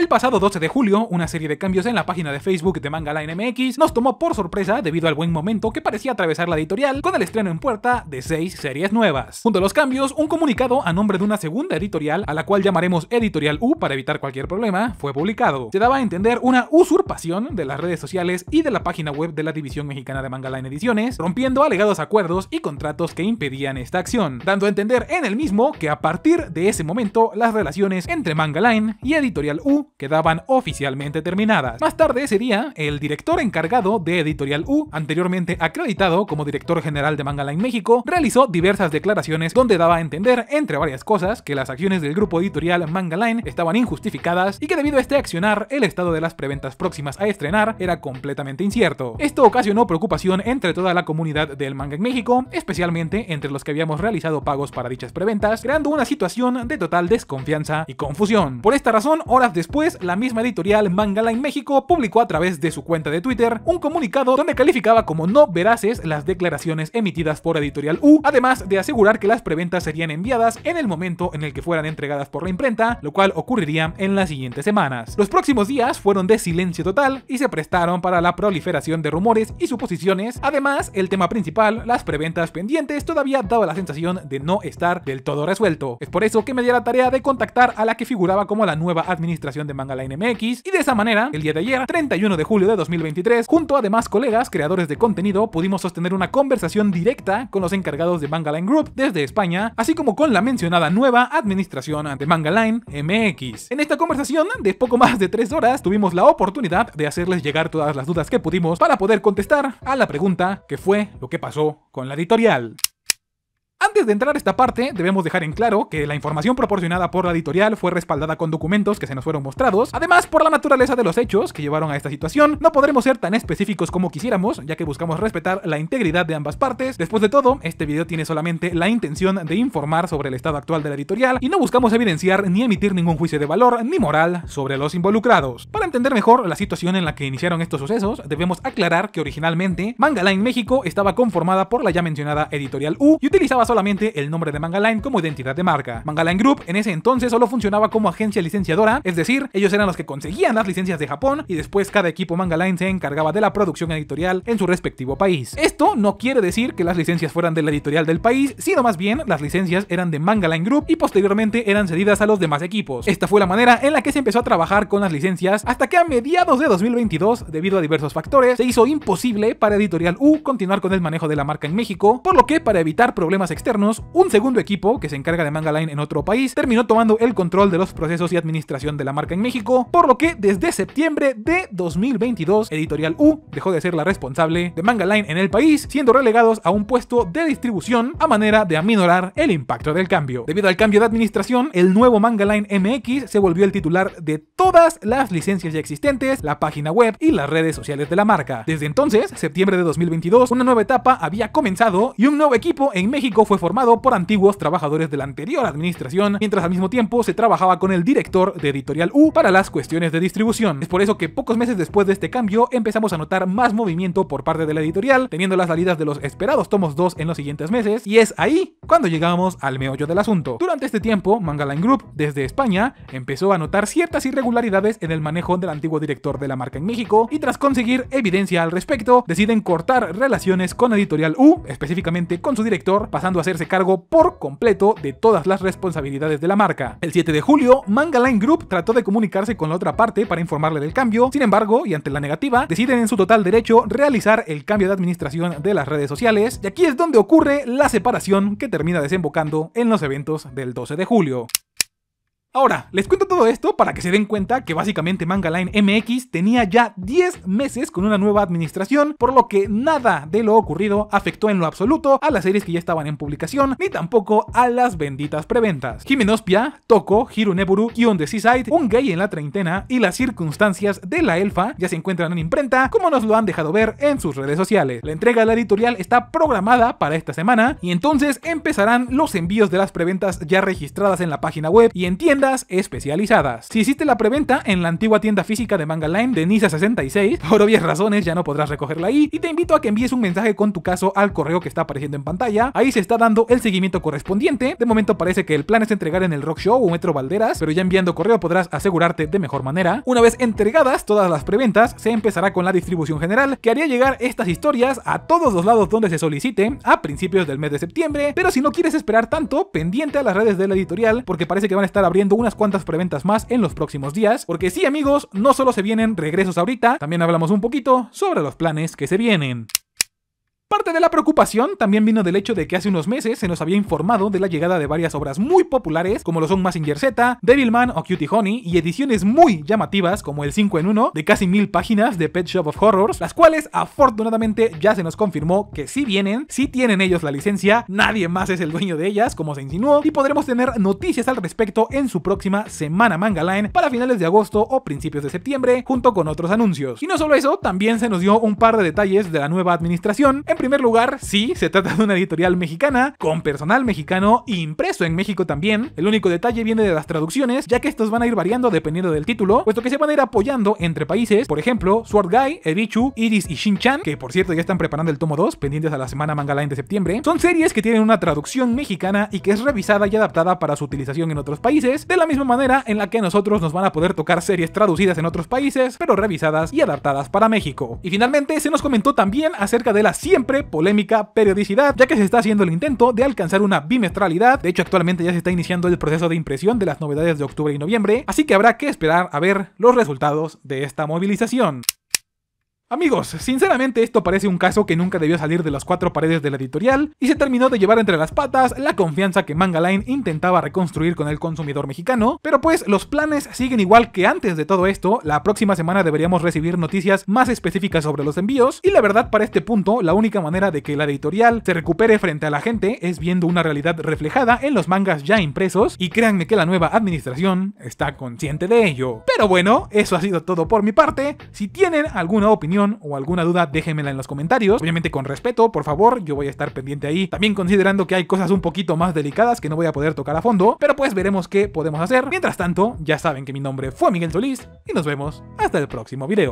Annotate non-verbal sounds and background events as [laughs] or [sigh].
El pasado 12 de julio, una serie de cambios en la página de Facebook de Manga Line MX nos tomó por sorpresa debido al buen momento que parecía atravesar la editorial con el estreno en puerta de seis series nuevas. Junto a los cambios, un comunicado a nombre de una segunda editorial, a la cual llamaremos Editorial U para evitar cualquier problema, fue publicado. Se daba a entender una usurpación de las redes sociales y de la página web de la división mexicana de Manga Ediciones, rompiendo alegados acuerdos y contratos que impedían esta acción, dando a entender en el mismo que a partir de ese momento las relaciones entre Manga y Editorial U quedaban oficialmente terminadas. Más tarde ese día, el director encargado de Editorial U, anteriormente acreditado como director general de Manga Line México, realizó diversas declaraciones donde daba a entender, entre varias cosas, que las acciones del grupo editorial Manga Line estaban injustificadas y que debido a este accionar, el estado de las preventas próximas a estrenar era completamente incierto. Esto ocasionó preocupación entre toda la comunidad del manga en México, especialmente entre los que habíamos realizado pagos para dichas preventas, creando una situación de total desconfianza y confusión. Por esta razón, horas después después, la misma editorial Mangala en México publicó a través de su cuenta de Twitter un comunicado donde calificaba como no veraces las declaraciones emitidas por Editorial U, además de asegurar que las preventas serían enviadas en el momento en el que fueran entregadas por la imprenta, lo cual ocurriría en las siguientes semanas. Los próximos días fueron de silencio total y se prestaron para la proliferación de rumores y suposiciones. Además, el tema principal, las preventas pendientes, todavía daba la sensación de no estar del todo resuelto. Es por eso que me di la tarea de contactar a la que figuraba como la nueva administración de Manga Line MX y de esa manera, el día de ayer, 31 de julio de 2023, junto a demás colegas creadores de contenido, pudimos sostener una conversación directa con los encargados de Manga Line Group desde España, así como con la mencionada nueva administración de Manga Line MX. En esta conversación de poco más de 3 horas tuvimos la oportunidad de hacerles llegar todas las dudas que pudimos para poder contestar a la pregunta que fue lo que pasó con la editorial. Antes de entrar a esta parte, debemos dejar en claro que la información proporcionada por la editorial fue respaldada con documentos que se nos fueron mostrados, además por la naturaleza de los hechos que llevaron a esta situación, no podremos ser tan específicos como quisiéramos, ya que buscamos respetar la integridad de ambas partes. Después de todo, este video tiene solamente la intención de informar sobre el estado actual de la editorial y no buscamos evidenciar ni emitir ningún juicio de valor ni moral sobre los involucrados. Para entender mejor la situación en la que iniciaron estos sucesos, debemos aclarar que originalmente Manga México estaba conformada por la ya mencionada editorial U y utilizaba solo el nombre de Mangaline como identidad de marca. Mangaline Group en ese entonces solo funcionaba como agencia licenciadora, es decir, ellos eran los que conseguían las licencias de Japón y después cada equipo Mangaline se encargaba de la producción editorial en su respectivo país. Esto no quiere decir que las licencias fueran de la editorial del país, sino más bien las licencias eran de Mangaline Group y posteriormente eran cedidas a los demás equipos. Esta fue la manera en la que se empezó a trabajar con las licencias hasta que a mediados de 2022, debido a diversos factores, se hizo imposible para Editorial U continuar con el manejo de la marca en México, por lo que para evitar problemas externos un segundo equipo, que se encarga de Manga Line en otro país, terminó tomando el control de los procesos y administración de la marca en México, por lo que desde septiembre de 2022, Editorial U dejó de ser la responsable de Manga Line en el país, siendo relegados a un puesto de distribución a manera de aminorar el impacto del cambio. Debido al cambio de administración, el nuevo Manga Line MX se volvió el titular de todas las licencias ya existentes, la página web y las redes sociales de la marca. Desde entonces, septiembre de 2022, una nueva etapa había comenzado y un nuevo equipo en México fue formado por antiguos trabajadores de la anterior administración, mientras al mismo tiempo se trabajaba con el director de Editorial U para las cuestiones de distribución. Es por eso que pocos meses después de este cambio empezamos a notar más movimiento por parte de la editorial, teniendo las salidas de los esperados tomos 2 en los siguientes meses, y es ahí cuando llegamos al meollo del asunto. Durante este tiempo, Mangaline Group, desde España, empezó a notar ciertas irregularidades en el manejo del antiguo director de la marca en México y tras conseguir evidencia al respecto, deciden cortar relaciones con Editorial U, específicamente con su director, pasando a hacerse cargo por completo de todas las responsabilidades de la marca. El 7 de julio, Mangaline Group trató de comunicarse con la otra parte para informarle del cambio, sin embargo, y ante la negativa, deciden en su total derecho realizar el cambio de administración de las redes sociales, y aquí es donde ocurre la separación que te termina desembocando en los eventos del 12 de julio. Ahora, les cuento todo esto para que se den cuenta que básicamente Manga Line MX tenía ya 10 meses con una nueva administración, por lo que nada de lo ocurrido afectó en lo absoluto a las series que ya estaban en publicación, ni tampoco a las benditas preventas. toco Toko, Hiruneburu, Kion de Seaside, Un Gay en la treintena y las circunstancias de la elfa ya se encuentran en imprenta, como nos lo han dejado ver en sus redes sociales. La entrega de la editorial está programada para esta semana y entonces empezarán los envíos de las preventas ya registradas en la página web y entiendo especializadas. Si hiciste la preventa en la antigua tienda física de Manga Line de Nisa 66, [laughs] por obvias razones ya no podrás recogerla ahí y te invito a que envíes un mensaje con tu caso al correo que está apareciendo en pantalla. Ahí se está dando el seguimiento correspondiente. De momento parece que el plan es entregar en el Rock Show o Metro Valderas, pero ya enviando correo podrás asegurarte de mejor manera. Una vez entregadas todas las preventas, se empezará con la distribución general que haría llegar estas historias a todos los lados donde se solicite a principios del mes de septiembre, pero si no quieres esperar tanto, pendiente a las redes de la editorial porque parece que van a estar abriendo unas cuantas preventas más en los próximos días, porque sí amigos, no solo se vienen regresos ahorita, también hablamos un poquito sobre los planes que se vienen. Parte de la preocupación también vino del hecho de que hace unos meses se nos había informado de la llegada de varias obras muy populares, como lo son Massinger Z, Devilman o Cutie Honey, y ediciones muy llamativas como el 5 en 1 de casi mil páginas de Pet Shop of Horrors, las cuales afortunadamente ya se nos confirmó que sí vienen, sí tienen ellos la licencia, nadie más es el dueño de ellas, como se insinuó, y podremos tener noticias al respecto en su próxima Semana Manga Line para finales de agosto o principios de septiembre, junto con otros anuncios. Y no solo eso, también se nos dio un par de detalles de la nueva administración, primer lugar, sí, se trata de una editorial mexicana, con personal mexicano, impreso en México también. El único detalle viene de las traducciones, ya que estos van a ir variando dependiendo del título, puesto que se van a ir apoyando entre países, por ejemplo, Sword Guy, Erichu, Iris y Shin-Chan, que por cierto ya están preparando el tomo 2, pendientes a la semana Manga Line de septiembre. Son series que tienen una traducción mexicana y que es revisada y adaptada para su utilización en otros países, de la misma manera en la que a nosotros nos van a poder tocar series traducidas en otros países, pero revisadas y adaptadas para México. Y finalmente se nos comentó también acerca de la siempre polémica periodicidad, ya que se está haciendo el intento de alcanzar una bimestralidad, de hecho actualmente ya se está iniciando el proceso de impresión de las novedades de octubre y noviembre, así que habrá que esperar a ver los resultados de esta movilización. Amigos, sinceramente esto parece un caso que nunca debió salir de las cuatro paredes de la editorial y se terminó de llevar entre las patas la confianza que Manga Line intentaba reconstruir con el consumidor mexicano, pero pues los planes siguen igual que antes de todo esto, la próxima semana deberíamos recibir noticias más específicas sobre los envíos y la verdad para este punto la única manera de que la editorial se recupere frente a la gente es viendo una realidad reflejada en los mangas ya impresos y créanme que la nueva administración está consciente de ello. Pero bueno, eso ha sido todo por mi parte, si tienen alguna opinión o alguna duda, déjenmela en los comentarios. Obviamente con respeto, por favor, yo voy a estar pendiente ahí. También considerando que hay cosas un poquito más delicadas que no voy a poder tocar a fondo, pero pues veremos qué podemos hacer. Mientras tanto, ya saben que mi nombre fue Miguel Solís y nos vemos hasta el próximo video.